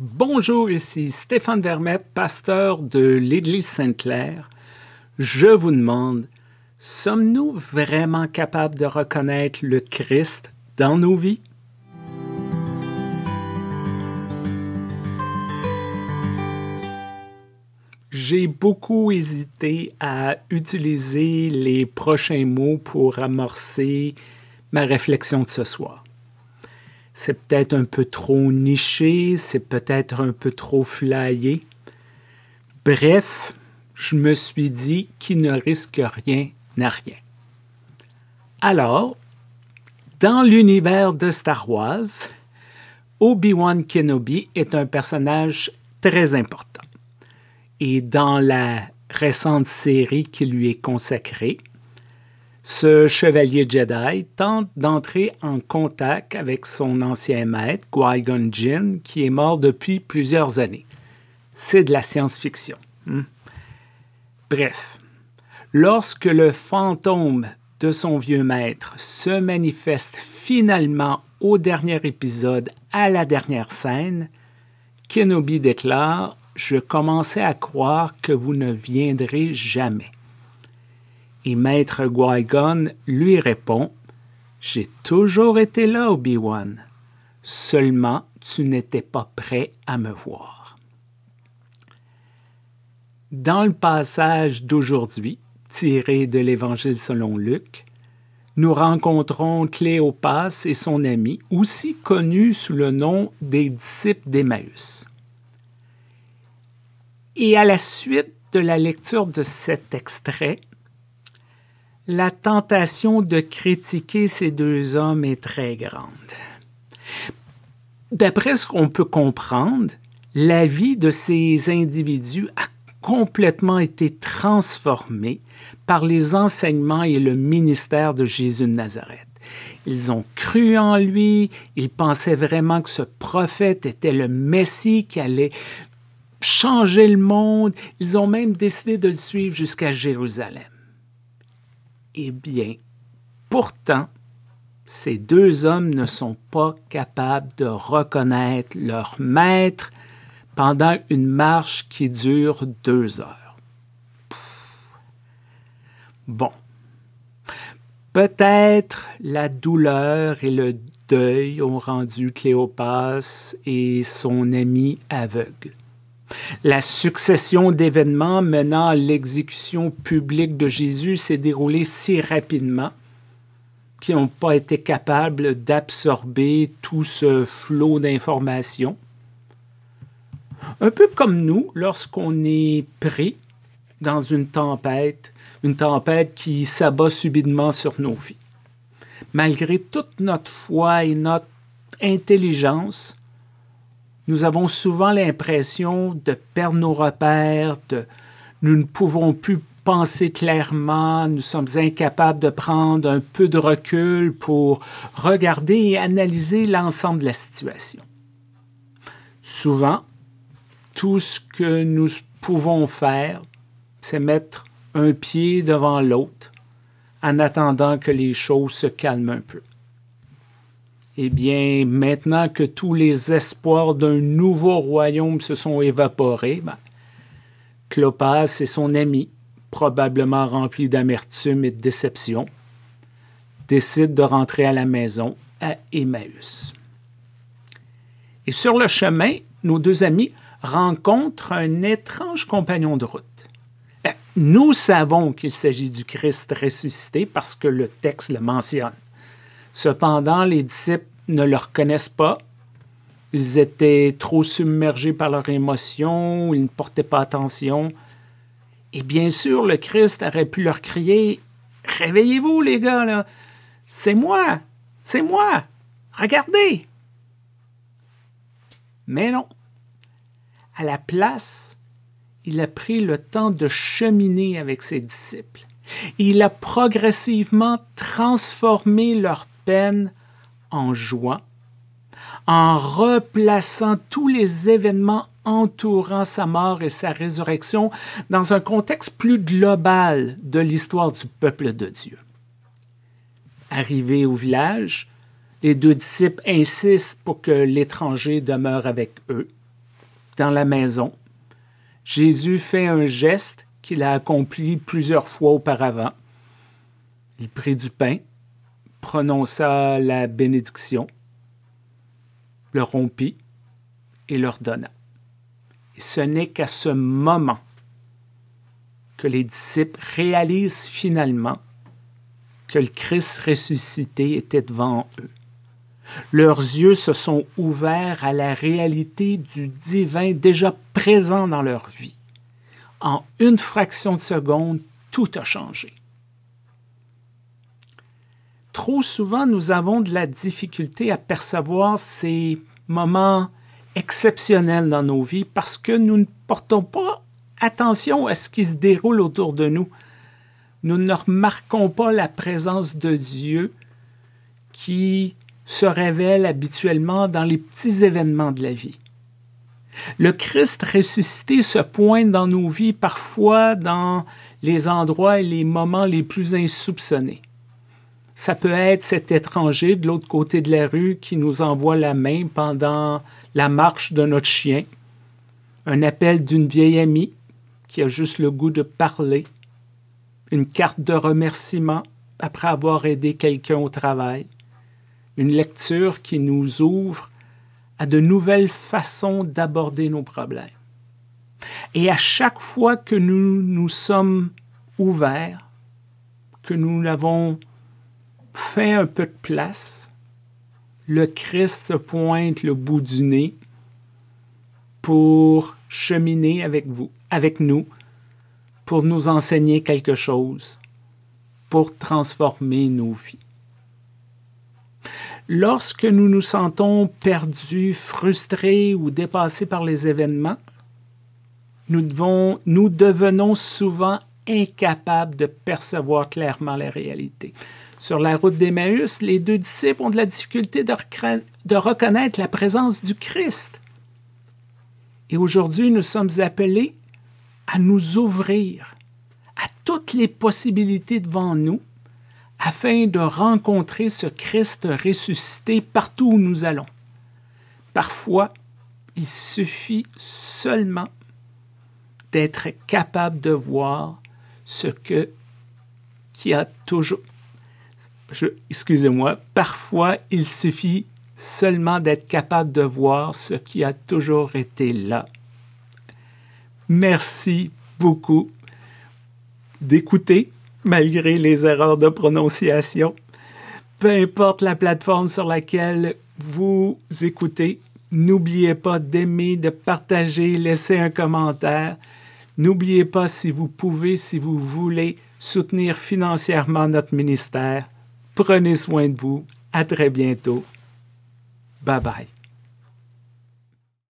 Bonjour, ici Stéphane Vermette, pasteur de l'Église Sainte-Claire. Je vous demande, sommes-nous vraiment capables de reconnaître le Christ dans nos vies? J'ai beaucoup hésité à utiliser les prochains mots pour amorcer ma réflexion de ce soir c'est peut-être un peu trop niché, c'est peut-être un peu trop flayé. Bref, je me suis dit qu'il ne risque rien n'a rien. Alors, dans l'univers de Star Wars, Obi-Wan Kenobi est un personnage très important. Et dans la récente série qui lui est consacrée, ce chevalier Jedi tente d'entrer en contact avec son ancien maître, Qui-Gon Jinn, qui est mort depuis plusieurs années. C'est de la science-fiction. Hmm? Bref, lorsque le fantôme de son vieux maître se manifeste finalement au dernier épisode, à la dernière scène, Kenobi déclare Je commençais à croire que vous ne viendrez jamais. Et Maître Gwygon lui répond J'ai toujours été là, Obi-Wan. Seulement, tu n'étais pas prêt à me voir. Dans le passage d'aujourd'hui, tiré de l'Évangile selon Luc, nous rencontrons Cléopas et son ami, aussi connus sous le nom des disciples d'Emmaüs. Et à la suite de la lecture de cet extrait, la tentation de critiquer ces deux hommes est très grande. D'après ce qu'on peut comprendre, la vie de ces individus a complètement été transformée par les enseignements et le ministère de Jésus de Nazareth. Ils ont cru en lui, ils pensaient vraiment que ce prophète était le Messie qui allait changer le monde, ils ont même décidé de le suivre jusqu'à Jérusalem. Eh bien, pourtant, ces deux hommes ne sont pas capables de reconnaître leur maître pendant une marche qui dure deux heures. Bon. Peut-être la douleur et le deuil ont rendu Cléopas et son ami aveugles. La succession d'événements menant à l'exécution publique de Jésus s'est déroulée si rapidement qu'ils n'ont pas été capables d'absorber tout ce flot d'informations. Un peu comme nous, lorsqu'on est pris dans une tempête, une tempête qui s'abat subitement sur nos vies. Malgré toute notre foi et notre intelligence, nous avons souvent l'impression de perdre nos repères, de nous ne pouvons plus penser clairement, nous sommes incapables de prendre un peu de recul pour regarder et analyser l'ensemble de la situation. Souvent, tout ce que nous pouvons faire, c'est mettre un pied devant l'autre en attendant que les choses se calment un peu eh bien, maintenant que tous les espoirs d'un nouveau royaume se sont évaporés, ben, Clopas et son ami, probablement remplis d'amertume et de déception, décident de rentrer à la maison à Emmaüs. Et sur le chemin, nos deux amis rencontrent un étrange compagnon de route. Ben, nous savons qu'il s'agit du Christ ressuscité parce que le texte le mentionne. Cependant, les disciples ne le reconnaissent pas. Ils étaient trop submergés par leurs émotions, ils ne portaient pas attention. Et bien sûr, le Christ aurait pu leur crier Réveillez-vous, les gars, là C'est moi C'est moi Regardez Mais non. À la place, il a pris le temps de cheminer avec ses disciples. Il a progressivement transformé leur peine en joie, en replaçant tous les événements entourant sa mort et sa résurrection dans un contexte plus global de l'histoire du peuple de Dieu. Arrivés au village, les deux disciples insistent pour que l'étranger demeure avec eux. Dans la maison, Jésus fait un geste qu'il a accompli plusieurs fois auparavant. Il prit du pain, prononça la bénédiction, le rompit et leur donna. Et ce n'est qu'à ce moment que les disciples réalisent finalement que le Christ ressuscité était devant eux. Leurs yeux se sont ouverts à la réalité du divin déjà présent dans leur vie. En une fraction de seconde, tout a changé trop souvent, nous avons de la difficulté à percevoir ces moments exceptionnels dans nos vies parce que nous ne portons pas attention à ce qui se déroule autour de nous. Nous ne remarquons pas la présence de Dieu qui se révèle habituellement dans les petits événements de la vie. Le Christ ressuscité se pointe dans nos vies parfois dans les endroits et les moments les plus insoupçonnés. Ça peut être cet étranger de l'autre côté de la rue qui nous envoie la main pendant la marche de notre chien, un appel d'une vieille amie qui a juste le goût de parler, une carte de remerciement après avoir aidé quelqu'un au travail, une lecture qui nous ouvre à de nouvelles façons d'aborder nos problèmes. Et à chaque fois que nous nous sommes ouverts, que nous l'avons fait un peu de place, le Christ pointe le bout du nez pour cheminer avec vous, avec nous, pour nous enseigner quelque chose, pour transformer nos vies. Lorsque nous nous sentons perdus, frustrés ou dépassés par les événements, nous, nous devenons souvent incapables de percevoir clairement la réalité. Sur la route d'Emmaüs, les deux disciples ont de la difficulté de, de reconnaître la présence du Christ. Et aujourd'hui, nous sommes appelés à nous ouvrir à toutes les possibilités devant nous afin de rencontrer ce Christ ressuscité partout où nous allons. Parfois, il suffit seulement d'être capable de voir ce que qui a toujours excusez-moi, parfois il suffit seulement d'être capable de voir ce qui a toujours été là. Merci beaucoup d'écouter malgré les erreurs de prononciation. Peu importe la plateforme sur laquelle vous écoutez, n'oubliez pas d'aimer, de partager, laisser un commentaire. N'oubliez pas, si vous pouvez, si vous voulez, soutenir financièrement notre ministère. Prenez soin de vous. À très bientôt. Bye bye.